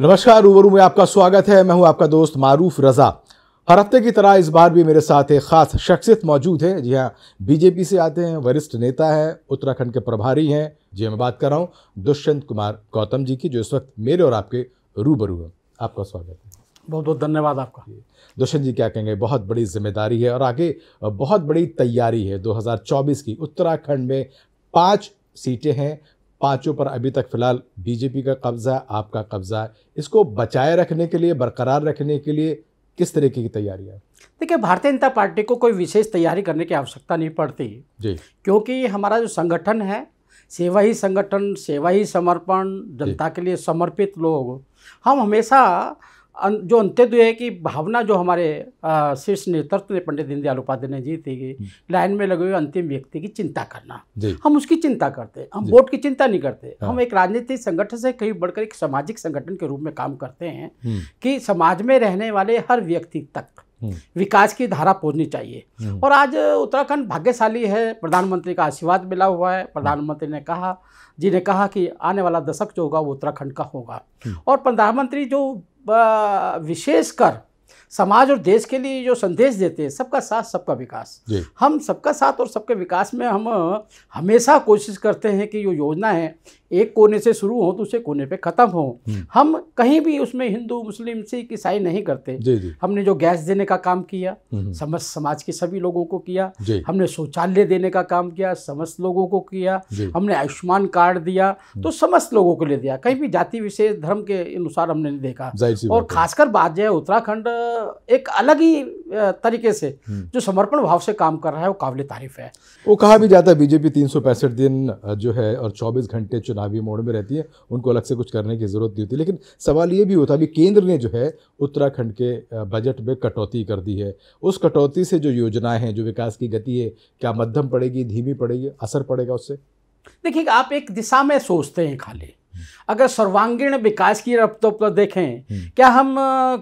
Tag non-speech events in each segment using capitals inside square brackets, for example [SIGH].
नमस्कार रूबरू में आपका स्वागत है मैं हूं आपका दोस्त मारूफ रज़ा हर हफ्ते की तरह इस बार भी मेरे साथ एक ख़ास शख्सियत मौजूद है जी हाँ बीजेपी से आते हैं वरिष्ठ नेता हैं उत्तराखंड के प्रभारी हैं जी मैं बात कर रहा हूँ दुष्यंत कुमार गौतम जी की जो इस वक्त मेरे और आपके रूबरू हैं आपका स्वागत है बहुत बहुत धन्यवाद आपका दुष्यंत जी क्या कहेंगे बहुत बड़ी जिम्मेदारी है और आगे बहुत बड़ी तैयारी है 2024 की उत्तराखंड में पाँच सीटें हैं पाँचों पर अभी तक फ़िलहाल बीजेपी का कब्ज़ा है आपका कब्ज़ा है इसको बचाए रखने के लिए बरकरार रखने के लिए किस तरीके की तैयारी है देखिए भारतीय जनता पार्टी को कोई विशेष तैयारी करने की आवश्यकता नहीं पड़ती जी क्योंकि हमारा जो संगठन है सेवा ही संगठन सेवा ही समर्पण जनता के लिए समर्पित लोग हम हमेशा जो अंत्य है कि भावना जो हमारे शीर्ष नेतृत्व ने पंडित दीनदयाल उपाध्याय जी थी हम्म। लाइन में लगे हुए अंतिम व्यक्ति की चिंता करना हम उसकी चिंता करते हैं हम वोट की चिंता नहीं करते हाँ। हम एक राजनीतिक संगठन से कहीं बढ़कर एक सामाजिक संगठन के रूप में काम करते हैं हम्म। कि समाज में रहने वाले हर व्यक्ति तक हम्म। विकास की धारा पहुंचनी चाहिए और आज उत्तराखंड भाग्यशाली है प्रधानमंत्री का आशीर्वाद मिला हुआ है प्रधानमंत्री ने कहा जी ने कहा कि आने वाला दशक जो होगा वो उत्तराखंड का होगा और प्रधानमंत्री जो विशेषकर समाज और देश के लिए जो संदेश देते हैं सबका साथ सबका विकास हम सबका साथ और सबके विकास में हम हमेशा कोशिश करते हैं कि जो योजना है एक कोने से शुरू हो दूसरे तो कोने पे ख़त्म हो हम्म। हम कहीं भी उसमें हिंदू मुस्लिम सिख ईसाई नहीं करते जी जी। हमने जो गैस देने का काम किया हम्म, हम्म। समस्त समाज के सभी लोगों को किया हमने शौचालय देने का काम किया समस्त लोगों को किया हमने आयुष्मान कार्ड दिया तो समस्त लोगों को ले दिया कहीं भी जाति विशेष धर्म के अनुसार हमने नहीं देखा और खासकर बात जो है उत्तराखंड एक अलग ही तरीके से जो समर्पण भाव से काम कर रहा है वो काबिल तारीफ है वो कहा भी जाता है बीजेपी तीन दिन जो है और चौबीस घंटे चुनावी मोड़ में रहती हैं उनको अलग से कुछ करने की ज़रूरत नहीं होती लेकिन सवाल ये भी होता कि केंद्र ने जो है उत्तराखंड के बजट में कटौती कर दी है उस कटौती से जो योजनाएं हैं जो विकास की गति है क्या मध्यम पड़ेगी धीमी पड़ेगी असर पड़ेगा उससे देखिए आप एक दिशा में सोचते हैं खाली अगर सर्वांगीण विकास की रफ्तों पर देखें हम्म। क्या हम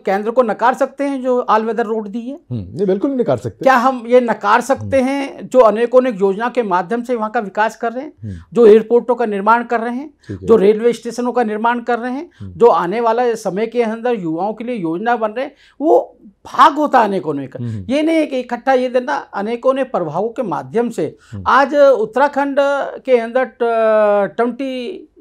केंद्र को नकार सकते हैं जो ऑल वेदर रोड दी है हम्म, नहीं बिल्कुल नहीं नकार सकते क्या हम ये नकार सकते हम्म। हैं जो अनेकों अनेक योजना के माध्यम से वहाँ का विकास कर रहे हैं जो एयरपोर्टों का निर्माण कर रहे हैं जो रेलवे स्टेशनों का निर्माण कर रहे हैं जो आने वाला समय के अंदर युवाओं के लिए योजना बन रहे हैं वो भाग होता है अनेकों ने हम्म। ये नहीं है कि इकट्ठा ये देना अनेकों ने प्रभावों के माध्यम से हम्म। आज उत्तराखंड के अंदर ट्वेंटी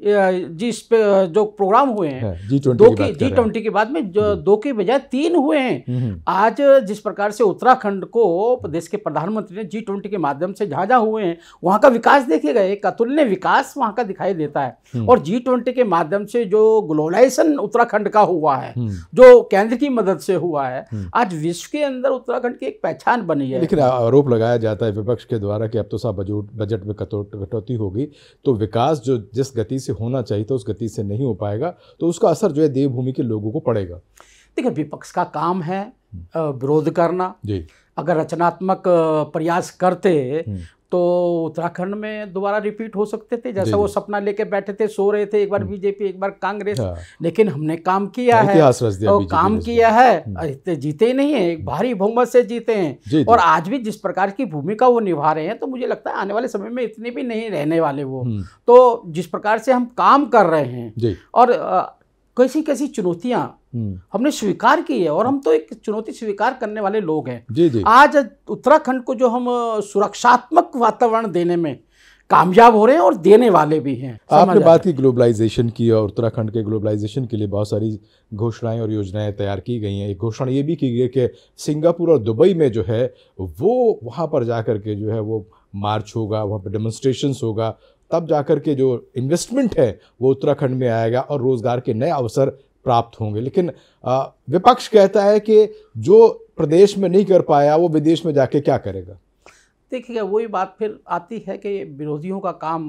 जिस पे जो प्रोग्राम हुए हैं हाँ, दो की जी ट्वेंटी के बाद में जो हम्म। दो के बजाय तीन हुए हैं आज जिस प्रकार से उत्तराखंड को देश के प्रधानमंत्री ने जी ट्वेंटी के माध्यम से जहाँ जहाँ हुए हैं वहाँ का विकास देखेगा एक अतुल्य विकास वहाँ का दिखाई देता है और जी ट्वेंटी के माध्यम से जो ग्लोबलाइजेशन उत्तराखंड का हुआ है जो केंद्र की मदद से हुआ है आज विश्व के अंदर उत्तराखंड की एक पहचान बनी है लेकिन आरोप लगाया जाता है विपक्ष के द्वारा कि अब तो साहब बजट में कटौती होगी तो विकास जो जिस गति से होना चाहिए था उस गति से नहीं हो पाएगा तो उसका असर जो है देवभूमि के लोगों को पड़ेगा देखिए विपक्ष का काम है विरोध करना जी अगर रचनात्मक प्रयास करते हम्म। तो उत्तराखंड में दोबारा रिपीट हो सकते थे जैसा वो सपना लेके बैठे थे सो रहे थे एक बार हम्म। बीजेपी एक बार कांग्रेस हाँ। लेकिन हमने काम किया है तो काम किया है हम्म। जीते ही नहीं है एक हम्म। भारी बहुमत से जीते हैं और आज भी जिस प्रकार की भूमिका वो निभा रहे हैं तो मुझे लगता है आने वाले समय में इतने भी नहीं रहने वाले वो तो जिस प्रकार से हम काम कर रहे हैं और कैसी कैसी चुनौतियाँ हम्म। हमने स्वीकार की है और हम तो एक चुनौती स्वीकार करने वाले लोग हैं जी जी आज उत्तराखंड को जो हम सुरक्षात्मक वातावरण देने में कामयाब हो रहे हैं और देने वाले भी हैं आपने बात की ग्लोबलाइजेशन की और उत्तराखंड के ग्लोबलाइजेशन के लिए बहुत सारी घोषणाएं और योजनाएं तैयार की गई हैं एक घोषणा ये भी की गई कि सिंगापुर और दुबई में जो है वो वहाँ पर जा कर के जो है वो मार्च होगा वहाँ पर डेमोन्स्ट्रेशन होगा तब जाकर के जो इन्वेस्टमेंट है वो उत्तराखंड में आएगा और रोज़गार के नए अवसर प्राप्त होंगे लेकिन विपक्ष कहता है कि जो प्रदेश में नहीं कर पाया वो विदेश में जाके क्या करेगा देखिएगा वही बात फिर आती है कि विरोधियों का काम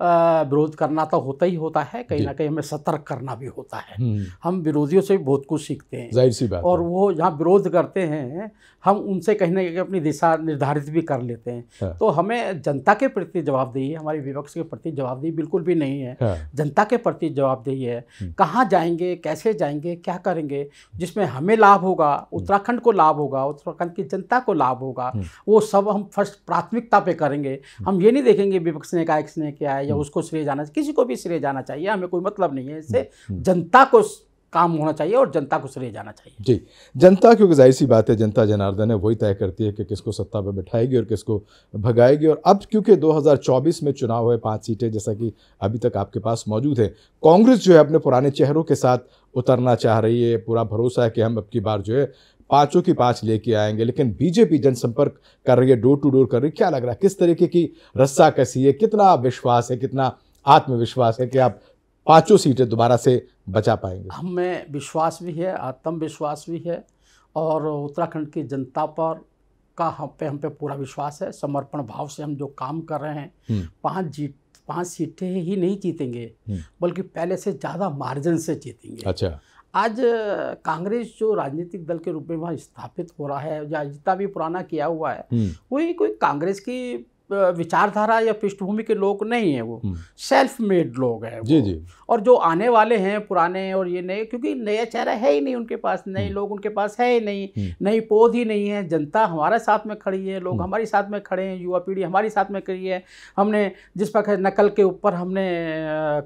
विरोध करना तो होता ही होता है कहीं ना कहीं हमें सतर्क करना भी होता है हम्म। हम विरोधियों से भी बहुत कुछ सीखते हैं जाहिर सी बात और वो जहाँ विरोध करते हैं हम उनसे कहीं ना कहीं अपनी दिशा निर्धारित भी कर लेते हैं हाँ। तो हमें जनता के प्रति जवाबदेही हमारे विपक्ष के प्रति जवाबदेही बिल्कुल भी नहीं है हाँ। जनता के प्रति जवाबदेही है हम्म। कहाँ जाएंगे कैसे जाएंगे क्या करेंगे जिसमें हमें लाभ होगा हम्म। उत्तराखंड को लाभ होगा उत्तराखंड की जनता को लाभ होगा वो सब हम फर्स्ट प्राथमिकता पे करेंगे हम ये नहीं देखेंगे विपक्ष ने कहा किसने क्या है चाहिए हम्म। उसको श्रेय जाना चाहिए किसी को भी श्रेय जाना चाहिए हमें कोई मतलब नहीं है इससे हम्म, हम्म। जनता को काम होना चाहिए और जनता को श्रेय जाना चाहिए जी जनता क्योंकि जाहिर सी बात है जनता जनार्दन है वही तय करती है कि किसको सत्ता पर बैठाएगी और किसको भगाएगी और अब क्योंकि 2024 में चुनाव हुए पांच सीटें जैसा कि अभी तक आपके पास मौजूद है कांग्रेस जो है अपने पुराने चेहरों के साथ उतरना चाह रही है पूरा भरोसा है कि हम अब की बार जो है पाँचों की पाँच लेके आएंगे लेकिन बीजेपी जनसंपर्क कर रही है डोर टू डोर कर रही है क्या लग रहा है किस तरीके की रस्सा कैसी है कितना विश्वास है कितना आत्मविश्वास है कि आप पाँचों सीटें दोबारा से बचा पाएंगे हमें विश्वास भी है आत्मविश्वास भी है और उत्तराखंड की जनता पर का हम पे हम पे पूरा विश्वास है समर्पण भाव से हम जो काम कर रहे हैं हम्म। पांच जीत पांच सीटें ही नहीं जीतेंगे हम्म। बल्कि पहले से ज़्यादा मार्जिन से जीतेंगे अच्छा आज कांग्रेस जो राजनीतिक दल के रूप में वहाँ स्थापित हो रहा है या जितना भी पुराना किया हुआ है वही कोई कांग्रेस की विचारधारा या पृष्ठभूमि के लोग नहीं हैं वो सेल्फ हम्म। मेड लोग हैं जी जी और जो आने वाले हैं पुराने और ये नए क्योंकि नया चेहरा है ही नहीं उनके पास नए हम्म। लोग उनके पास है ही नहीं हम्म। नई पौध ही नहीं है जनता हमारे साथ में खड़ी है लोग हमारे साथ में खड़े हैं युवा पीढ़ी हमारे साथ में खड़ी है हमने जिस प्रकार नकल के ऊपर हमने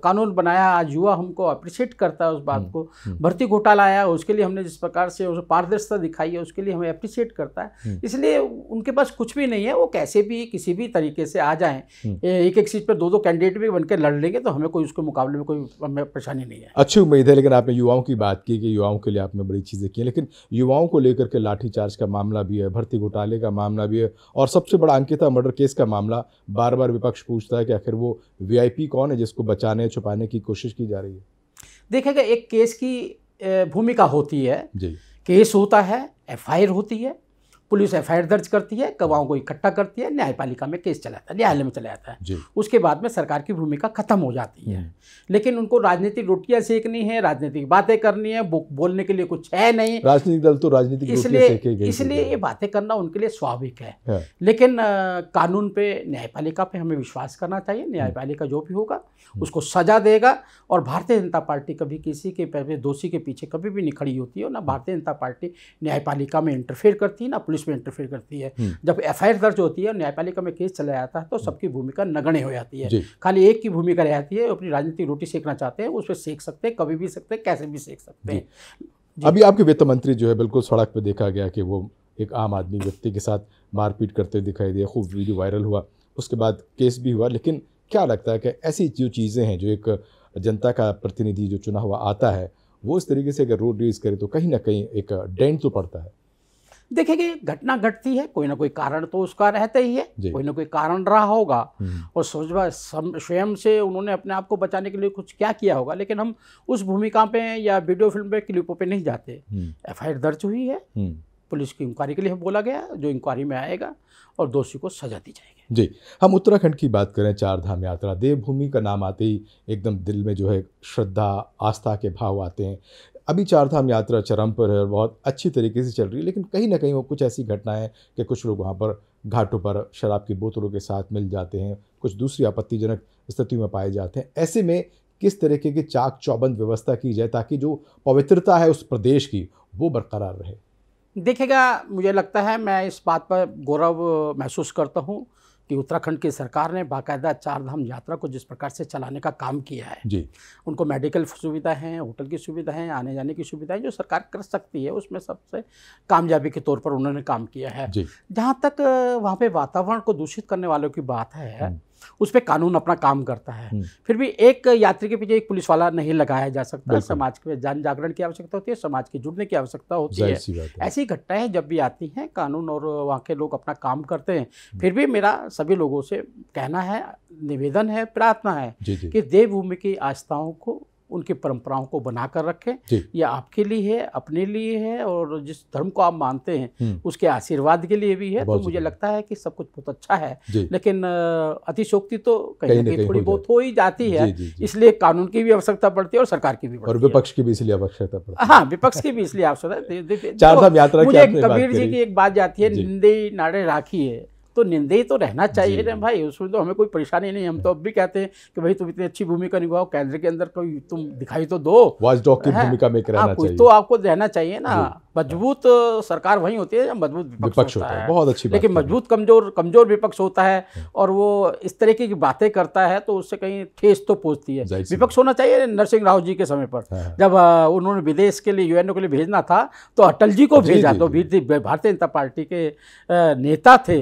कानून बनाया आज युवा हमको अप्रिशिएट करता है उस बात को भर्ती घोटाला आया उसके लिए हमने जिस प्रकार से पारदर्शिता दिखाई है उसके लिए हमें अप्रिशिएट करता है इसलिए उनके पास कुछ भी नहीं है वो कैसे भी किसी भी तरीके से आ जाएं हम्म। एक एक सीट पर दो दो कैंडिडेट भी बनकर लड़ लेंगे तो हमें कोई उसके मुकाबले में कोई हमें परेशानी नहीं है अच्छी उम्मीद है लेकिन आपने युवाओं की बात की कि युवाओं के लिए आपने बड़ी चीज़ें की लेकिन युवाओं को लेकर के लाठीचार्ज का मामला भी है भर्ती घोटाले का मामला भी है और सबसे बड़ा अंकिता मर्डर केस का मामला बार बार विपक्ष पूछता है कि आखिर वो वी कौन है जिसको बचाने छुपाने की कोशिश की जा रही है देखेगा एक केस की भूमिका होती है जी केस होता है एफ होती है पुलिस एफ दर्ज करती है गवाहों को इकट्ठा करती है न्यायपालिका में केस चला जाता है न्यायालय में चला जाता है उसके बाद में सरकार की भूमिका खत्म हो जाती है हम्म। लेकिन उनको राजनीतिक रोटियां सेकनी है राजनीतिक बातें करनी है बोलने के लिए कुछ है नहीं राजनीतिक दल तो राजनीतिक इसलिए इसलिए ये बातें करना उनके लिए स्वाभाविक है हाँ। लेकिन कानून पे न्यायपालिका पे हमें विश्वास करना चाहिए न्यायपालिका जो भी होगा हम्म। उसको सजा देगा और भारतीय जनता पार्टी कभी किसी के दोषी के पीछे कभी भी नहीं खड़ी होती है ना भारतीय जनता पार्टी न्यायपालिका में इंटरफेयर करती है ना पुलिस उसमें इंटरफेयर करती है हम्म। जब एफ दर्ज होती है न्यायपालिका में केस चला जाता है तो हम्म। सबकी भूमिका नगण्य हो जाती है खाली एक की भूमिका रह जाती है अपनी राजनीतिक रोटी सेकना चाहते हैं उस पर सेक सकते हैं कभी भी सकते हैं कैसे भी सेक सकते हैं अभी आपके वित्त मंत्री जो है बिल्कुल सड़क पर देखा गया कि वो एक आम आदमी व्यक्ति के साथ मारपीट करते दिखाई दिया खूब वीडियो वायरल हुआ उसके बाद केस भी हुआ लेकिन क्या लगता है कि ऐसी जो चीज़ें हैं जो एक जनता का प्रतिनिधि जो चुना हुआ आता है वो इस तरीके से अगर रोड रेज करे तो कहीं ना कहीं एक डेंट तो पड़ता है देखेंगे घटना घटती है कोई ना कोई कारण तो उसका रहता ही है कोई ना कोई कारण रहा होगा हम्म। और सोचवा स्वयं से उन्होंने अपने आप को बचाने के लिए कुछ क्या किया होगा लेकिन हम उस भूमिका पे या वीडियो फिल्म पे क्लिपों पे नहीं जाते हम्म। एफ दर्ज हुई है हम्म। पुलिस की इंक्वायरी के लिए बोला गया जो इंक्वायरी में आएगा और दोषी को सजा दी जाएगी जी हम उत्तराखंड की बात करें चार धाम यात्रा देवभूमि का नाम आते ही एकदम दिल में जो है श्रद्धा आस्था के भाव आते हैं अभी चारधाम यात्रा चरम पर है और बहुत अच्छी तरीके से चल रही है लेकिन कहीं ना कहीं वो कुछ ऐसी घटनाएं कि कुछ लोग वहाँ पर घाटों पर शराब की बोतलों के साथ मिल जाते हैं कुछ दूसरी आपत्तिजनक स्थिति में पाए जाते हैं ऐसे में किस तरीके की चाक चौबंद व्यवस्था की जाए ताकि जो पवित्रता है उस प्रदेश की वो बरकरार रहे देखेगा मुझे लगता है मैं इस बात पर गौरव महसूस करता हूँ कि उत्तराखंड की सरकार ने बाकायदा चार धाम यात्रा को जिस प्रकार से चलाने का काम किया है जी उनको मेडिकल सुविधा है होटल की सुविधा है आने जाने की सुविधा है जो सरकार कर सकती है उसमें सबसे कामयाबी के तौर पर उन्होंने काम किया है जहाँ तक वहाँ पे वातावरण को दूषित करने वालों की बात है हम्म। उस पर कानून अपना काम करता है हम्म। फिर भी एक यात्री के पीछे एक पुलिस वाला नहीं लगाया जा सकता समाज के जन जागरण की आवश्यकता होती है समाज के जुड़ने की आवश्यकता होती है ऐसी घटनाएं जब भी आती हैं कानून और वहाँ के लोग अपना काम करते हैं हम्म। फिर भी मेरा सभी लोगों से कहना है निवेदन है प्रार्थना है कि देवभूमि की आस्थाओं को उनकी परंपराओं को बनाकर रखें ये आपके लिए है अपने लिए है और जिस धर्म को आप मानते हैं हम्म। उसके आशीर्वाद के लिए भी है तो मुझे लगता है कि सब कुछ बहुत अच्छा है लेकिन अतिशोक्ति तो कहीं ना कहीं थोड़ी बहुत हो ही जाती है इसलिए कानून की भी आवश्यकता पड़ती है और सरकार की भी और विपक्ष की भी इसलिए आवश्यकता पड़ती है हाँ विपक्ष की भी इसलिए आवश्यकता [LAUGHS] कबीर जी की एक बात जाती है निंदे नाड़े राखी है तो निंदे तो रहना चाहिए ना भाई उसमें तो हमें कोई परेशानी नहीं हम तो अब भी कहते हैं कि भाई तुम इतनी अच्छी भूमिका निभाओ केंद्र के अंदर कोई तुम दिखाई तो दो की भूमिका में रहना हाँ, चाहिए तो आपको रहना चाहिए ना मजबूत सरकार वही होती है मजबूत विपक्ष, होता, होता है बहुत अच्छी लेकिन मजबूत कमजोर कमजोर विपक्ष होता है हाँ। और वो इस तरीके की बातें करता है तो उससे कहीं ठेस तो पहुंचती है विपक्ष होना चाहिए नरसिंह राव जी के समय पर हाँ। जब उन्होंने विदेश के लिए यूएनओ के लिए भेजना था तो अटल जी को भेजा तो भारतीय जनता पार्टी के नेता थे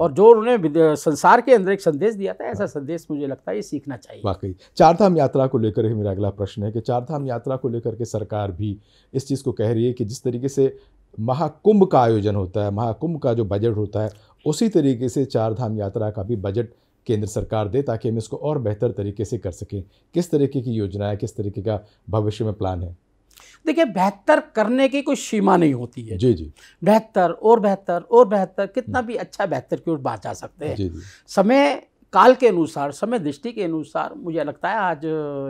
और जो उन्होंने संसार के अंदर एक संदेश दिया था ऐसा हाँ। संदेश मुझे लगता है ये सीखना चाहिए वाकई चारधाम यात्रा को लेकर ही मेरा अगला प्रश्न है कि चारधाम यात्रा को लेकर के सरकार भी इस चीज़ को कह रही है कि जिस तरीके से महाकुंभ का आयोजन होता है महाकुंभ का जो बजट होता है उसी तरीके से चारधाम यात्रा का भी बजट केंद्र सरकार दे ताकि हम इसको और बेहतर तरीके से कर सकें किस तरीके की योजना है किस तरीके का भविष्य में प्लान है देखिए बेहतर करने की कोई सीमा नहीं होती है जी जी बेहतर और बेहतर और बेहतर कितना भी अच्छा बेहतर की ओर बात जा सकते हैं समय काल के अनुसार समय दृष्टि के अनुसार मुझे लगता है आज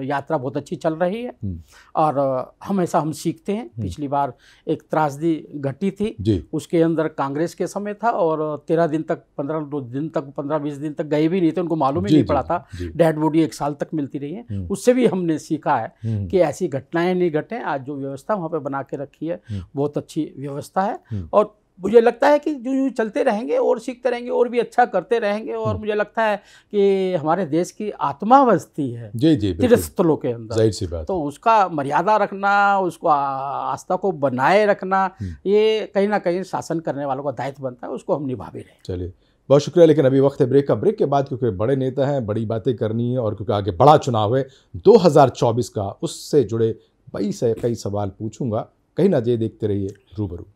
यात्रा बहुत अच्छी चल रही है हम्म। और हमेशा हम सीखते हैं हम्म। पिछली बार एक त्रासदी घटी थी उसके अंदर कांग्रेस के समय था और तेरह दिन तक पंद्रह दो दिन तक पंद्रह बीस दिन तक गए भी नहीं थे उनको मालूम ही नहीं पड़ा था डेड बॉडी एक साल तक मिलती रही है हम्म। उससे भी हमने सीखा है कि ऐसी घटनाएं नहीं घटें आज जो व्यवस्था वहाँ पर बना के रखी है बहुत अच्छी व्यवस्था है और मुझे लगता है कि जो यूँ चलते रहेंगे और सीखते रहेंगे और भी अच्छा करते रहेंगे और हम्म। मुझे लगता है कि हमारे देश की आत्मा बसती है जी जी तीर्थस्थलों के अंदर जाहिर सी बात तो उसका मर्यादा रखना उसको आस्था को बनाए रखना हम्म। ये कहीं ना कहीं शासन करने वालों का दायित्व बनता है उसको हम निभा भी रहे चलिए बहुत शुक्रिया लेकिन अभी वक्त है ब्रेक का ब्रेक के बाद क्योंकि बड़े नेता हैं बड़ी बातें करनी है और क्योंकि आगे बड़ा चुनाव है दो का उससे जुड़े कई से कई सवाल पूछूंगा कहीं ना जे देखते रहिए रूबरू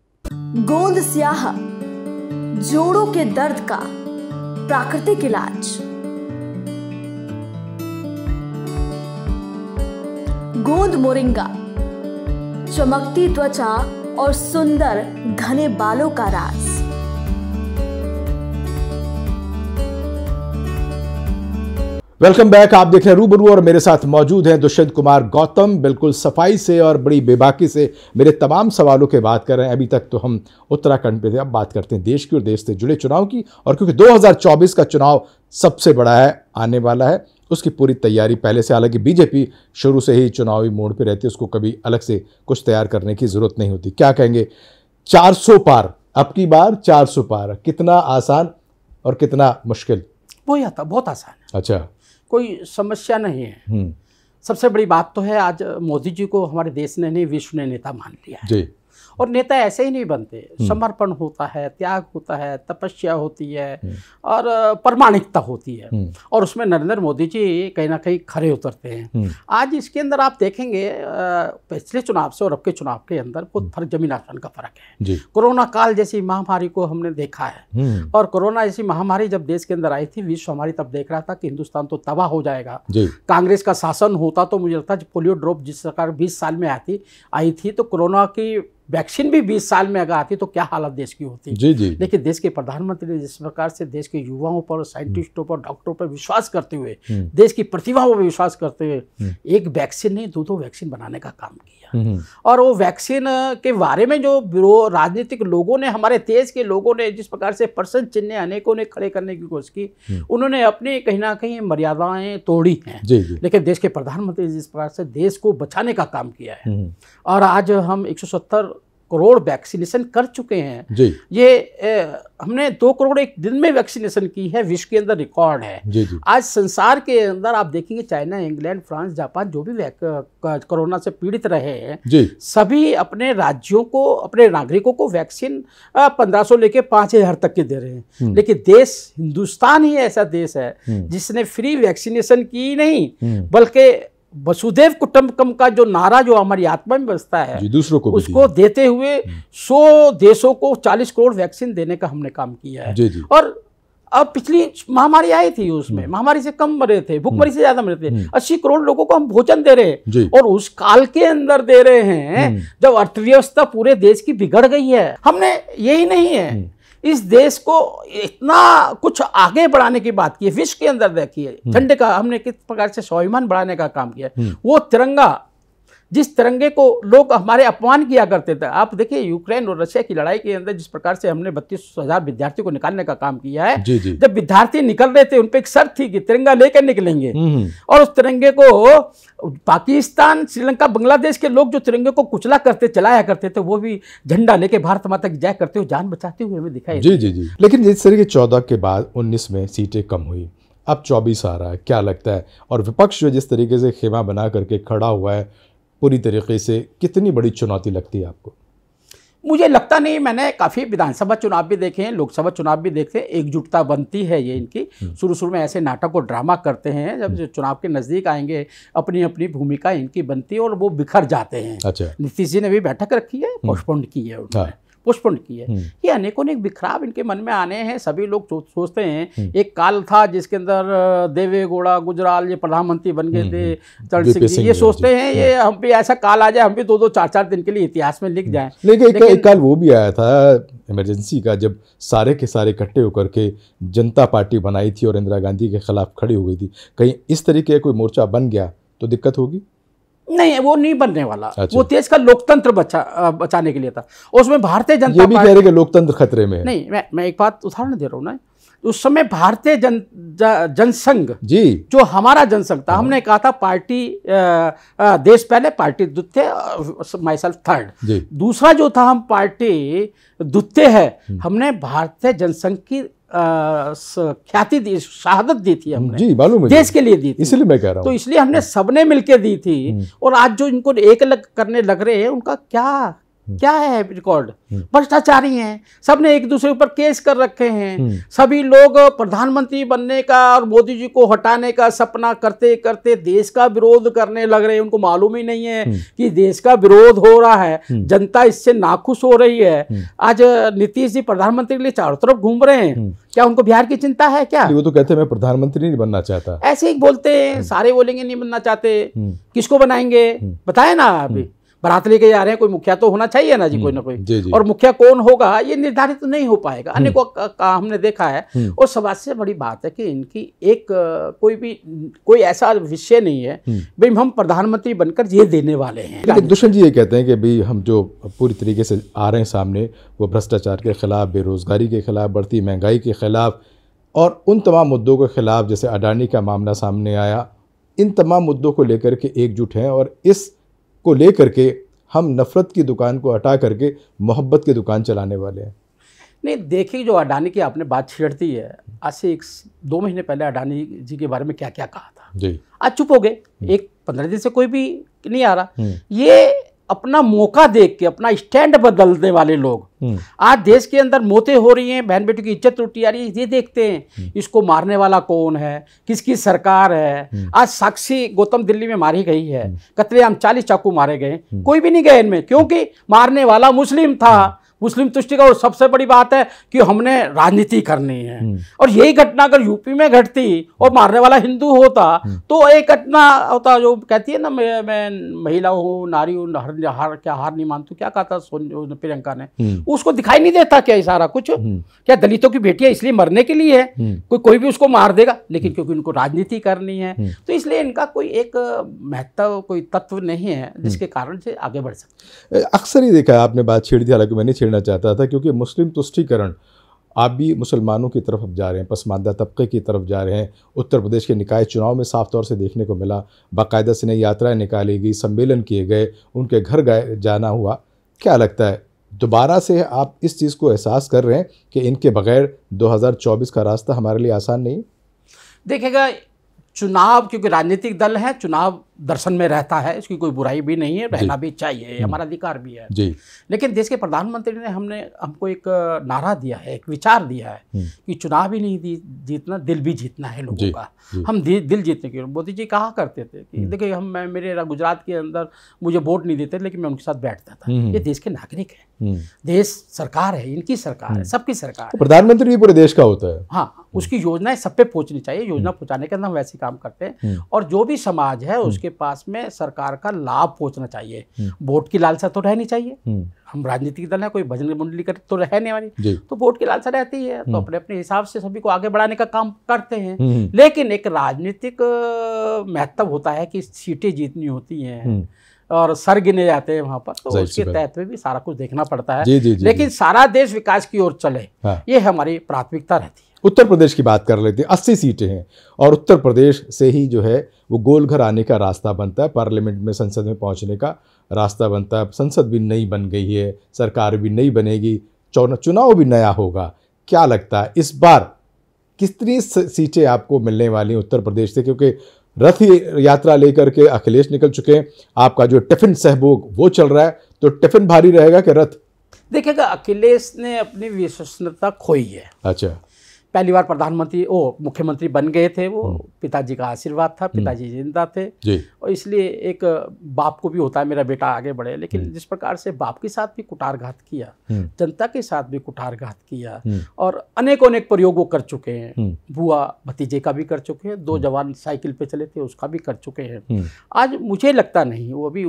गोंद स्याह जोड़ों के दर्द का प्राकृतिक इलाज गोंद मोरिंगा चमकती त्वचा और सुंदर घने बालों का राज वेलकम बैक आप देख रहे हैं रूबरू और मेरे साथ मौजूद हैं दुष्यंत कुमार गौतम बिल्कुल सफाई से और बड़ी बेबाकी से मेरे तमाम सवालों के बात कर रहे हैं अभी तक तो हम उत्तराखंड पे थे अब बात करते हैं देश की और देश से जुड़े चुनाव की और क्योंकि 2024 का चुनाव सबसे बड़ा है आने वाला है उसकी पूरी तैयारी पहले से हालांकि बीजेपी शुरू से ही चुनावी मोड़ पर रहती है उसको कभी अलग से कुछ तैयार करने की ज़रूरत नहीं होती क्या कहेंगे चार पार अब की बार चार पार कितना आसान और कितना मुश्किल वो आता तो बहुत आसान अच्छा कोई समस्या नहीं है हम्म। सबसे बड़ी बात तो है आज मोदी जी को हमारे देश ने नहीं विश्व ने नेता मान लिया है जी और नेता ऐसे ही नहीं बनते हम्म। समर्पण होता है त्याग होता है तपस्या होती है हम्म। और प्रमाणिकता होती है हम्म। और उसमें नरेंद्र मोदी जी कहीं ना कहीं खड़े उतरते हैं आज इसके अंदर आप देखेंगे पिछले चुनाव से और अब के चुनाव के अंदर बहुत फर्क जमीन आसमान का फर्क है कोरोना काल जैसी महामारी को हमने देखा है और कोरोना जैसी महामारी जब देश के अंदर आई थी विश्व हमारी तब देख रहा था कि हिंदुस्तान तो तबाह हो जाएगा कांग्रेस का शासन होता तो मुझे लगता है पोलियो ड्रॉप जिस सरकार बीस साल में आती आई थी तो कोरोना की वैक्सीन भी 20 साल में अगर आती तो क्या हालत देश की होती जी जी लेकिन देश के प्रधानमंत्री ने जिस प्रकार से देश के युवाओं पर साइंटिस्टों पर डॉक्टरों पर विश्वास करते हुए हम्म। देश की प्रतिभाओं पर विश्वास करते हुए हम्म। एक वैक्सीन नहीं दो दो वैक्सीन बनाने का काम किया हम्म, और वो वैक्सीन के बारे में जो ब्यूरो राजनीतिक लोगों ने हमारे देश के लोगों ने जिस प्रकार से प्रसन्न चिन्ह अनेकों ने खड़े करने की कोशिश की उन्होंने अपनी कहीं ना कहीं मर्यादाएं तोड़ी हैं लेकिन देश के प्रधानमंत्री जिस प्रकार से देश को बचाने का काम किया है और आज हम एक करोड़ वैक्सीनेशन कर चुके हैं जी। ये ए, हमने दो करोड़ एक दिन में वैक्सीनेशन की है विश्व के अंदर रिकॉर्ड है जी जी। आज संसार के अंदर आप देखेंगे चाइना इंग्लैंड फ्रांस जापान जो भी कोरोना से पीड़ित रहे हैं सभी अपने राज्यों को अपने नागरिकों को वैक्सीन पंद्रह सौ लेके पांच हजार तक के दे रहे हैं हम्म। लेकिन देश हिंदुस्तान ही ऐसा देश है हम्म। जिसने फ्री वैक्सीनेशन की नहीं हम्म। बल्कि वसुदेव कुटुम्बकम का जो नारा जो हमारी आत्मा में बसता है दूसरों को उसको देते हुए हम्म। सौ देशों को चालीस करोड़ वैक्सीन देने का हमने काम किया है जी जी। और अब पिछली महामारी आई थी उसमें हम्म। महामारी से कम मरे थे भूखमरी से ज्यादा मरे थे हम्म। अस्सी करोड़ लोगों को हम भोजन दे रहे हैं और उस काल के अंदर दे रहे हैं जब अर्थव्यवस्था पूरे देश की बिगड़ गई है हमने यही नहीं है इस देश को इतना कुछ आगे बढ़ाने की बात की है विश्व के अंदर देखिए झंडे हम्म। का हमने किस प्रकार से स्वाभिमान बढ़ाने का काम किया हम्म। वो तिरंगा जिस तिरंगे को लोग हमारे अपमान किया करते थे आप देखिए यूक्रेन और रशिया की लड़ाई के अंदर जिस प्रकार से हमने बत्तीस हजार विद्यार्थियों को निकालने का काम किया है जी जी। जब विद्यार्थी निकल रहे थे उन पर एक शर्त थी कि तिरंगा लेकर निकलेंगे हम्म, हम्म। और उस तिरंगे को पाकिस्तान श्रीलंका बांग्लादेश के लोग जो तिरंगे को कुचला करते चलाया करते थे वो भी झंडा लेके भारत माता की जय करते हुए जान बचाते हुए हमें दिखाई जी जी जी लेकिन जिस तरीके चौदह के बाद उन्नीस में सीटें कम हुई अब चौबीस आ रहा है क्या लगता है और विपक्ष जो जिस तरीके से खेमा बना करके खड़ा हुआ है पूरी तरीके से कितनी बड़ी चुनौती लगती है आपको मुझे लगता नहीं मैंने काफ़ी विधानसभा चुनाव भी देखे हैं लोकसभा चुनाव भी देखे हैं एकजुटता बनती है ये इनकी हम्म। शुरू शुरू में ऐसे नाटक और ड्रामा करते हैं जब हम्म। चुनाव के नज़दीक आएंगे अपनी अपनी भूमिका इनकी बनती है और वो बिखर जाते हैं अच्छा नीतीश जी ने भी बैठक रखी है पोस्टपोन्ड हम्म। की है उन्होंने हाँ। पोस्टपोन की है हम्म। ये अनेकों अनेक बिखराव इनके मन में आने हैं सभी लोग सोचते हैं हम्म। एक काल था जिसके अंदर देवेगौड़ा गुजराल ये प्रधानमंत्री बन गए हम्म, थे चरण सिंह जी ये सोचते हैं ये हाँ। हम भी ऐसा काल आ जाए हम भी दो दो चार चार दिन के लिए इतिहास में लिख जाए लेकिन एक काल वो भी आया था इमरजेंसी का जब सारे के सारे इकट्ठे होकर के जनता पार्टी बनाई थी और इंदिरा गांधी के खिलाफ खड़ी हुई थी कहीं इस तरीके का कोई मोर्चा बन गया तो दिक्कत होगी नहीं वो नहीं बनने वाला अच्छा। वो देश का लोकतंत्र बचा बचाने के लिए था उसमें भारतीय जनता ये भी कह रहे कि लोकतंत्र खतरे में है नहीं मैं मैं एक बात उदाहरण दे रहा हूँ ना उस समय भारतीय जन जनसंघ जी जो हमारा जनसंघ था हाँ। हमने कहा था पार्टी आ, आ, देश पहले पार्टी द्वितीय माई सेल्फ थर्ड दूसरा जो था हम पार्टी द्वितीय है हम्म। हमने भारतीय जनसंघ की ख्याति दी शहादत दी थी हमने जी मालूम है देश के लिए दी थी इसलिए मैं कह रहा हूँ तो इसलिए हमने सबने मिलकर दी थी हम्म। और आज जो इनको एक लग करने लग रहे हैं उनका क्या हम्म। क्या है रिकॉर्ड हम्म। भ्रष्टाचारी हैं सबने एक दूसरे ऊपर केस कर रखे हैं हम्म। सभी लोग प्रधानमंत्री बनने का और मोदी जी को हटाने का सपना करते करते देश का विरोध करने लग रहे हैं उनको मालूम ही नहीं है कि देश का विरोध हो रहा है जनता इससे नाखुश हो रही है आज नीतीश जी प्रधानमंत्री के लिए चारों तरफ घूम रहे हैं क्या उनको बिहार की चिंता है क्या वो तो कहते हैं मैं प्रधानमंत्री नहीं बनना चाहता ऐसे ही बोलते हैं सारे बोलेंगे नहीं बनना चाहते किसको बनाएंगे बताए ना अभी बरात लेके जा रहे हैं कोई मुखिया तो होना चाहिए ना जी कोई हम्म, ना कोई जी जी। और मुखिया कौन होगा ये निर्धारित तो नहीं हो पाएगा अन्य हम्म। को हमने देखा है हम्म। और समाज से बड़ी बात है कि इनकी एक कोई भी कोई ऐसा विषय नहीं है भाई हम प्रधानमंत्री बनकर ये देने वाले हैं दुष्यंत जी ये कहते हैं कि भाई हम जो पूरी तरीके से आ रहे हैं सामने वो भ्रष्टाचार के खिलाफ बेरोजगारी के खिलाफ बढ़ती महंगाई के खिलाफ और उन तमाम मुद्दों के खिलाफ जैसे अडानी का मामला सामने आया इन तमाम मुद्दों को लेकर के एकजुट हैं और इस को ले करके हम नफ़रत की दुकान को हटा करके मोहब्बत की दुकान चलाने वाले हैं नहीं देखिए जो अडानी की आपने बात छेड़ती है आज से एक दो महीने पहले अडानी जी के बारे में क्या क्या कहा था जी आज चुप हो गए हम्म। एक पंद्रह दिन से कोई भी नहीं आ रहा हम्म। ये अपना मौका देख के अपना स्टैंड बदलने वाले लोग हम्म। आज देश के अंदर मौतें हो रही हैं बहन बेटी की इज्जत टूटी आ रही है ये देखते हैं हम्म। इसको मारने वाला कौन है किसकी सरकार है हम्म। आज साक्षी गौतम दिल्ली में मारी गई है हम चालीस चाकू मारे गए कोई भी नहीं गए इनमें क्योंकि मारने वाला मुस्लिम था मुस्लिम तुष्टि का और सबसे बड़ी बात है कि हमने राजनीति करनी है हम्म। और यही घटना अगर यूपी में घटती और मारने वाला हिंदू होता हम्म। तो एक घटना होता जो कहती है ना मैं मैं महिला हूँ नारी हूँ हार क्या हार नहीं मानती क्या कहा था प्रियंका ने हम्म। उसको दिखाई नहीं देता क्या सारा कुछ क्या दलितों की बेटियां इसलिए मरने के लिए है कोई कोई भी उसको मार देगा लेकिन क्योंकि उनको राजनीति करनी है तो इसलिए इनका कोई एक महत्व कोई तत्व नहीं है जिसके कारण से आगे बढ़ सकते अक्सर ही देखा आपने बात छेड़ दी हालांकि मैंने छेड़ना चाहता था क्योंकि मुस्लिम तुष्टिकरण आप भी मुसलमानों की तरफ अब जा रहे हैं पसमानदा तबके की तरफ जा रहे हैं उत्तर प्रदेश के निकाय चुनाव में साफ तौर से देखने को मिला बाकायदा से नई यात्राएँ निकाली गई सम्मेलन किए गए उनके घर गए जाना हुआ क्या लगता है दोबारा से आप इस चीज़ को एहसास कर रहे हैं कि इनके बगैर 2024 का रास्ता हमारे लिए आसान नहीं देखेगा चुनाव क्योंकि राजनीतिक दल है चुनाव दर्शन में रहता है इसकी कोई बुराई भी नहीं है रहना भी चाहिए हम्म। हमारा अधिकार भी है जी लेकिन देश के प्रधानमंत्री ने हमने हमको एक नारा दिया है एक विचार दिया है हम्म। कि चुनाव ही नहीं जीतना दिल भी जीतना है लोगों का हम दि, दिल जीतने के मोदी जी कहा करते थे कि हम्म। देखिए हम मेरे गुजरात के अंदर मुझे वोट नहीं देते लेकिन मैं उनके साथ बैठता था ये देश के नागरिक है देश सरकार है इनकी सरकार है सबकी सरकार तो प्रधानमंत्री भी पूरे देश का होता है हाँ हम्म। उसकी योजनाएं सब पे पहुंचनी चाहिए हम्म। योजना पहुंचाने के अंदर हम वैसे काम करते हैं हम्म। और जो भी समाज है उसके पास में सरकार का लाभ पहुंचना चाहिए वोट की लालसा तो रहनी चाहिए हम राजनीतिक दल है कोई भजन मंडली कर तो रहने वाली तो वोट की लालसा रहती है तो अपने अपने हिसाब से सभी को आगे बढ़ाने का काम करते हैं लेकिन एक राजनीतिक महत्व होता है कि सीटें जीतनी होती हैं और सर गिने जाते हैं वहाँ पर तो उसके तहत में भी सारा कुछ देखना पड़ता है जी, जी, जी, लेकिन सारा देश विकास की ओर चले हाँ। ये हमारी प्राथमिकता रहती है उत्तर प्रदेश की बात कर लेते हैं अस्सी सीटें हैं और उत्तर प्रदेश से ही जो है वो गोलघर आने का रास्ता बनता है पार्लियामेंट में संसद में पहुंचने का रास्ता बनता है संसद भी नई बन गई है सरकार भी नई बनेगी चुनाव भी नया होगा क्या लगता है इस बार कितनी सीटें आपको मिलने वाली हैं उत्तर प्रदेश से क्योंकि रथ यात्रा लेकर के अखिलेश निकल चुके हैं आपका जो टिफिन सहभोग वो चल रहा है तो टिफिन भारी रहेगा कि रथ देखिएगा अखिलेश ने अपनी विश्वसनीयता खोई है अच्छा पहली बार प्रधानमंत्री ओ मुख्यमंत्री बन गए थे वो हम्म। पिताजी का आशीर्वाद था हम्म। पिताजी जिंदा थे और इसलिए एक बाप को भी होता है मेरा बेटा आगे बढ़े लेकिन हम्म। जिस प्रकार से बाप के साथ भी कुटारघात किया जनता के साथ भी कुटारघात किया और अनेकों अनेक प्रयोग वो कर चुके हैं बुआ भतीजे का भी कर चुके हैं दो जवान साइकिल पे चले थे उसका भी कर चुके हैं आज मुझे लगता नहीं वो अभी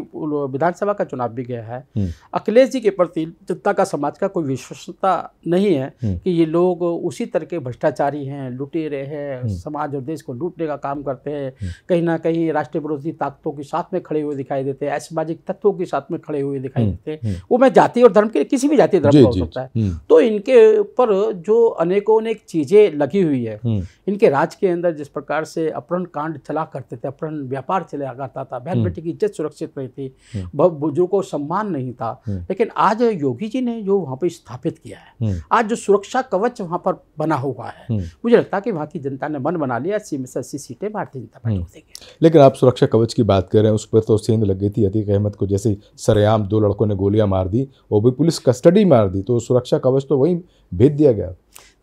विधानसभा का चुनाव भी गया है अखिलेश जी के प्रति जनता का समाज का कोई विश्वसनीयता नहीं है कि ये लोग उसी तरह के भ्रष्टाचारी हैं लुटेरे हैं हम्म। समाज और देश को लूटने का काम करते हैं हम्म। कहीं ना कहीं राष्ट्रीय विरोधी ताकतों के साथ में खड़े हुए दिखाई देते हैं असामाजिक तत्वों के साथ में खड़े हुए दिखाई हम्म। देते हैं वो मैं जाति और धर्म के किसी भी जाति धर्म का हो सकता है तो इनके ऊपर जो अनेकों अनेक चीज़ें लगी हुई है इनके राज के अंदर जिस प्रकार से अपहरण कांड चला करते थे अपहरण व्यापार चला करता था बहन बेटी की इज्जत सुरक्षित नहीं थी बुजुर्गों को सम्मान नहीं था लेकिन आज योगी जी ने जो वहाँ पर स्थापित किया है आज जो सुरक्षा कवच वहाँ पर बना हुआ हुआ है हम्म। मुझे लगता है कि वहाँ की जनता ने मन बना लिया अस्सी में से अस्सी सीटें भारतीय जनता पार्टी हम्म। को देंगे लेकिन आप सुरक्षा कवच की बात कर रहे हैं उस पर तो सेंध लग गई थी अतीक अहमद को जैसे सरेआम दो लड़कों ने गोलियां मार दी वो भी पुलिस कस्टडी मार दी तो सुरक्षा कवच तो वहीं भेज दिया गया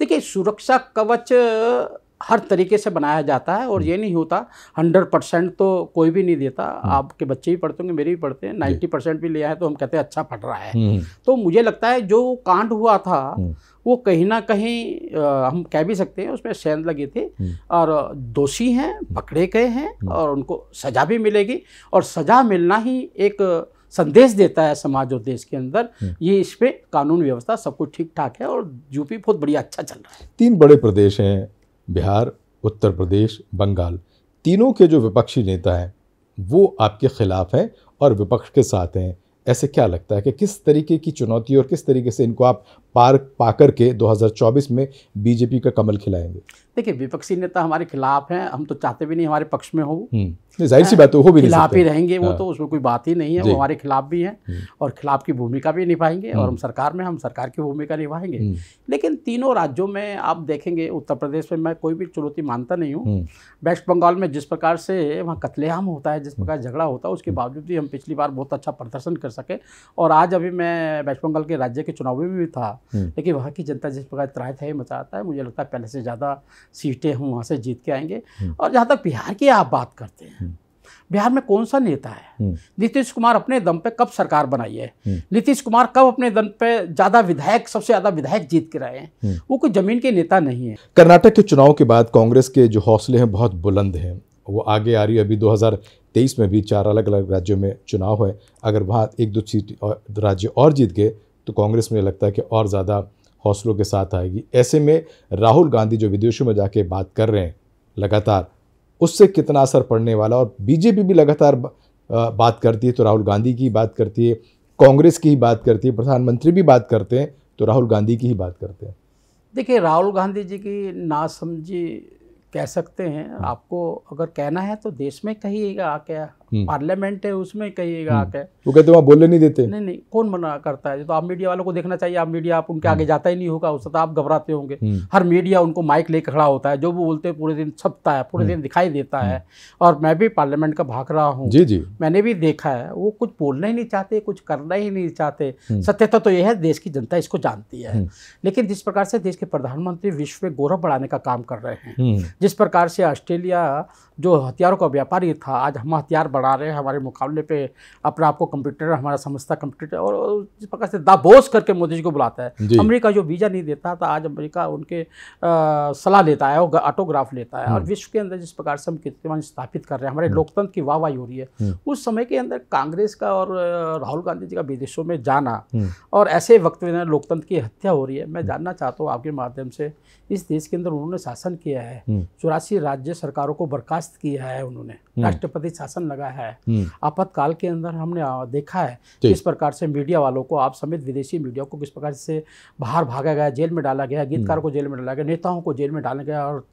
देखिए सुरक्षा कवच हर तरीके से बनाया जाता है और हम्म। ये नहीं होता हंड्रेड परसेंट तो कोई भी नहीं देता आपके बच्चे भी पढ़ते होंगे मेरे भी पढ़ते हैं नाइन्टी परसेंट भी लिया है तो हम कहते हैं अच्छा पढ़ रहा है तो मुझे लगता है जो कांड हुआ था वो कहीं ना कहीं आ, हम कह भी सकते हैं उसमें सैन लगे थे हम्म। और दोषी हैं पकड़े गए हैं हम्म। और उनको सजा भी मिलेगी और सजा मिलना ही एक संदेश देता है समाज और देश के अंदर हम्म। ये इस पर कानून व्यवस्था सब कुछ ठीक ठाक है और यूपी बहुत बढ़िया अच्छा चल रहा है तीन बड़े प्रदेश हैं बिहार उत्तर प्रदेश बंगाल तीनों के जो विपक्षी नेता हैं वो आपके खिलाफ हैं और विपक्ष के साथ हैं ऐसे क्या लगता है कि किस तरीके की चुनौती और किस तरीके से इनको आप पार पा करके दो में बीजेपी का कमल खिलाएंगे देखिए विपक्षी नेता हमारे खिलाफ हैं हम तो चाहते भी नहीं हमारे पक्ष में हो हम्म, जाहिर सी बात हो भी खिलाफ ही रहेंगे वो हाँ। तो उसमें कोई बात ही नहीं है वो हमारे खिलाफ भी हैं हम्म। और खिलाफ की भूमिका भी निभाएंगे और हम हम्म। सरकार में हम सरकार की भूमिका निभाएंगे लेकिन तीनों राज्यों में आप देखेंगे उत्तर प्रदेश में मैं कोई भी चुनौती मानता नहीं हूँ वेस्ट बंगाल में जिस प्रकार से वहाँ कतलेआम होता है जिस प्रकार झगड़ा होता है उसके बावजूद भी हम पिछली बार बहुत अच्छा प्रदर्शन कर सके और आज अभी मैं वेस्ट बंगाल के राज्य के चुनाव में भी था लेकिन वहाँ की जनता जिस प्रकार त्राय थे मचाता है मुझे लगता है पहले से ज़्यादा सीटें हम वहाँ से जीत के आएंगे हम्म। और जहाँ तक बिहार की आप बात करते हैं हम्म। बिहार में कौन सा नेता है हम्म। नीतीश कुमार अपने दम पे कब सरकार बनाई है नीतीश कुमार कब अपने दम पे ज्यादा विधायक सबसे ज्यादा विधायक जीत के रहे हैं वो कोई जमीन के नेता नहीं है कर्नाटक के चुनाव के बाद कांग्रेस के जो हौसले हैं बहुत बुलंद हैं वो आगे आ रही है अभी 2023 में भी चार अलग अलग राज्यों में चुनाव है अगर वहाँ एक दो सीट राज्य और जीत गए तो कांग्रेस में लगता है कि और ज़्यादा हौसलों के साथ आएगी ऐसे में राहुल गांधी जो विदेशों में जाके बात कर रहे हैं लगातार उससे कितना असर पड़ने वाला और बीजेपी भी लगातार बात करती है तो राहुल गांधी की बात करती है कांग्रेस की ही बात करती है प्रधानमंत्री भी बात करते हैं तो राहुल गांधी की ही बात करते हैं देखिए राहुल गांधी जी की नासमझी कह सकते हैं आपको अगर कहना है तो देश में कहिएगा आके हम्म। पार्लियामेंट है उसमें कहिएगा हम्म। आके वो कहते वहाँ बोलने नहीं देते नहीं नहीं कौन मना करता है तो आप मीडिया वालों को देखना चाहिए आप मीडिया आप उनके हम्म। आगे जाता ही नहीं होगा उस तो आप घबराते होंगे हर मीडिया उनको माइक लेकर खड़ा होता है जो वो बोलते हैं पूरे दिन छपता है पूरे दिन दिखाई देता है और मैं भी पार्लियामेंट का भाग रहा हूँ जी जी मैंने भी देखा है वो कुछ बोलना ही नहीं चाहते कुछ करना ही नहीं चाहते सत्यता तो यह है देश की जनता इसको जानती है लेकिन जिस प्रकार से देश के प्रधानमंत्री विश्व में गौरव बढ़ाने का काम कर रहे हैं जिस प्रकार से ऑस्ट्रेलिया जो हथियारों का व्यापारी था आज हम हथियार बढ़ लड़ा रहे हैं हमारे मुकाबले पे अपने आप को कंप्यूटर हमारा समझता कंप्यूटर और जिस प्रकार से दाबोस करके मोदी जी को बुलाता है अमेरिका जो वीज़ा नहीं देता था आज अमेरिका उनके सलाह लेता है और ऑटोग्राफ लेता है और हम्म। विश्व के अंदर जिस प्रकार से हम कीर्तिमान स्थापित कर रहे हैं हमारे हम्म। लोकतंत्र की वाह हो रही है हम्म। उस समय के अंदर कांग्रेस का और राहुल गांधी जी का विदेशों में जाना और ऐसे वक्त में लोकतंत्र की हत्या हो रही है मैं जानना चाहता हूँ आपके माध्यम से इस देश के अंदर उन्होंने शासन किया है चौरासी राज्य सरकारों को बर्खास्त किया है उन्होंने हम्म। राष्ट्रपति शासन लगा है हम्म। आपातकाल के अंदर हमने देखा है किस प्रकार से मीडिया वालों को आप समेत विदेशी मीडिया को किस प्रकार से बाहर भागा गया जेल में डाला गया हम्म। गीतकार को जेल में डाला गया नेताओं को जेल में डाला गया और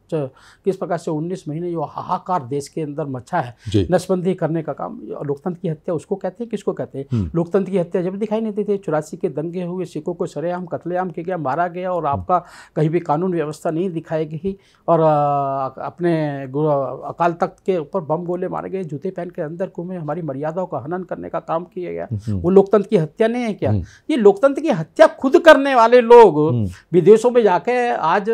किस प्रकार से 19 महीने जो हाहाकार देश के अंदर मचा है नसबंदी करने का काम लोकतंत्र की हत्या उसको कहते हैं किसको कहते हैं लोकतंत्र की हत्या जब दिखाई नहीं देती चौरासी के दंगे हुए सिखों को सरेआम कतलेआम किया गया मारा गया और आपका कहीं भी कानून व्यवस्था नहीं दिखाई गई और अपने अकाल तख्त के ऊपर बम गोले मारे गए जूते पहन के अंदर घूमे हमारी मर्यादाओं का हनन करने का काम किया गया हम्म। वो लोकतंत्र की हत्या नहीं है क्या हम्म। ये लोकतंत्र की हत्या खुद करने वाले लोग हम्म। विदेशों में जाके आज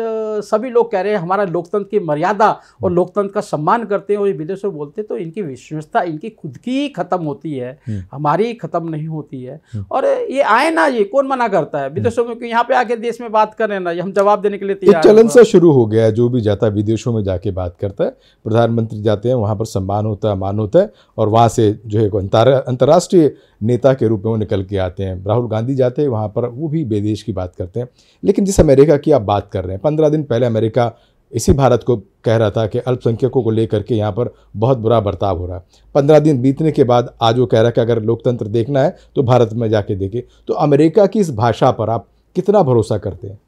सभी लोग कह रहे हैं हमारा लोकतंत्र की मर्यादा और लोकतंत्र का सम्मान करते हैं और ये विदेशों में बोलते तो इनकी विश्वसता इनकी खुद की खत्म होती है हमारी खत्म नहीं होती है और ये आए ना ये कौन मना करता है विदेशों में यहाँ पे आके देश में बात करें ना हम जवाब देने के लिए तैयार चलन से शुरू हो गया जो भी जाता है विदेशों में जाके बात करता है प्रधानमंत्री जाते हैं वहां पर सम्मान होता है और वहाँ से जो है अंतर्राष्ट्रीय नेता के रूप में वो निकल के आते हैं राहुल गांधी जाते हैं वहाँ पर वो भी बेदेश की बात करते हैं लेकिन जिस अमेरिका की आप बात कर रहे हैं पंद्रह दिन पहले अमेरिका इसी भारत को कह रहा था कि अल्पसंख्यकों को लेकर के यहाँ पर बहुत बुरा बर्ताव हो रहा है पंद्रह दिन बीतने के बाद आज वो कह रहा है कि अगर लोकतंत्र देखना है तो भारत में जाके देखे तो अमेरिका की इस भाषा पर आप कितना भरोसा करते हैं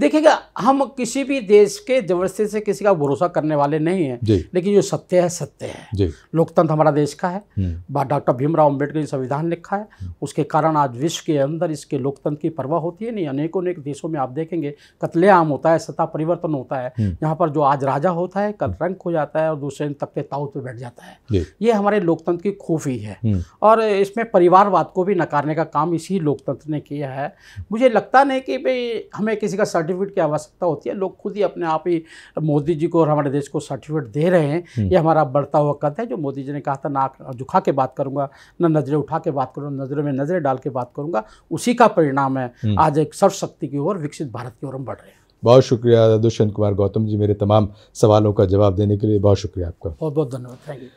देखिएगा हम किसी भी देश के जबरदस्ती से किसी का भरोसा करने वाले नहीं है लेकिन जो सत्य है सत्य है लोकतंत्र हमारा देश का है हम्म। डॉक्टर भीमराव अम्बेडकर ने संविधान लिखा है हम्म। उसके कारण आज विश्व के अंदर इसके लोकतंत्र की परवाह होती है नहीं अनेकों अनेक देशों में आप देखेंगे कतलेआम होता है सत्ता परिवर्तन होता है हम्म। यहाँ पर जो आज राजा होता है कल रंग हो जाता है और दूसरे दिन तख्ते ताउत पर बैठ जाता है ये हमारे लोकतंत्र की खूफी है और इसमें परिवारवाद को भी नकारने का काम इसी लोकतंत्र ने किया है मुझे लगता नहीं कि भाई हमें किसी का सर्टिफिकेट की आवश्यकता होती है लोग खुद ही अपने आप ही मोदी जी को और हमारे देश को सर्टिफिकेट दे रहे हैं हम्म। ये हमारा बढ़ता हुआ कद है जो मोदी जी ने कहा था ना झुका के बात करूंगा ना नज़रें उठा के बात करूँगा नज़रों में नज़रें डाल के बात करूंगा उसी का परिणाम है हम्म। आज एक सर्वशक्ति की ओर विकसित भारत की ओर हम बढ़ रहे हैं बहुत शुक्रिया दुष्यंत कुमार गौतम जी मेरे तमाम सवालों का जवाब देने के लिए बहुत शुक्रिया आपका बहुत बहुत धन्यवाद थैंक यू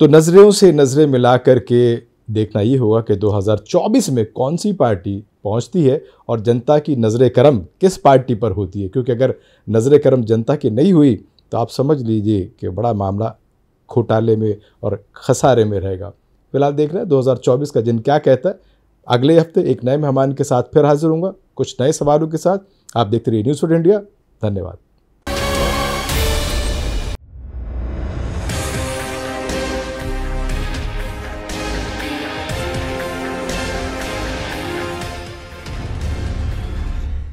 तो नज़रों से नज़रें मिला करके देखना ये होगा कि 2024 में कौन सी पार्टी पहुंचती है और जनता की नज़र करम किस पार्टी पर होती है क्योंकि अगर नज़र करम जनता की नहीं हुई तो आप समझ लीजिए कि बड़ा मामला घोटाले में और खसारे में रहेगा फिलहाल देख रहे हैं 2024 का दिन क्या कहता है अगले हफ्ते एक नए मेहमान के साथ फिर हाजिर होऊंगा कुछ नए सवालों के साथ आप देखते रहिए न्यूज़ फॉर इंडिया धन्यवाद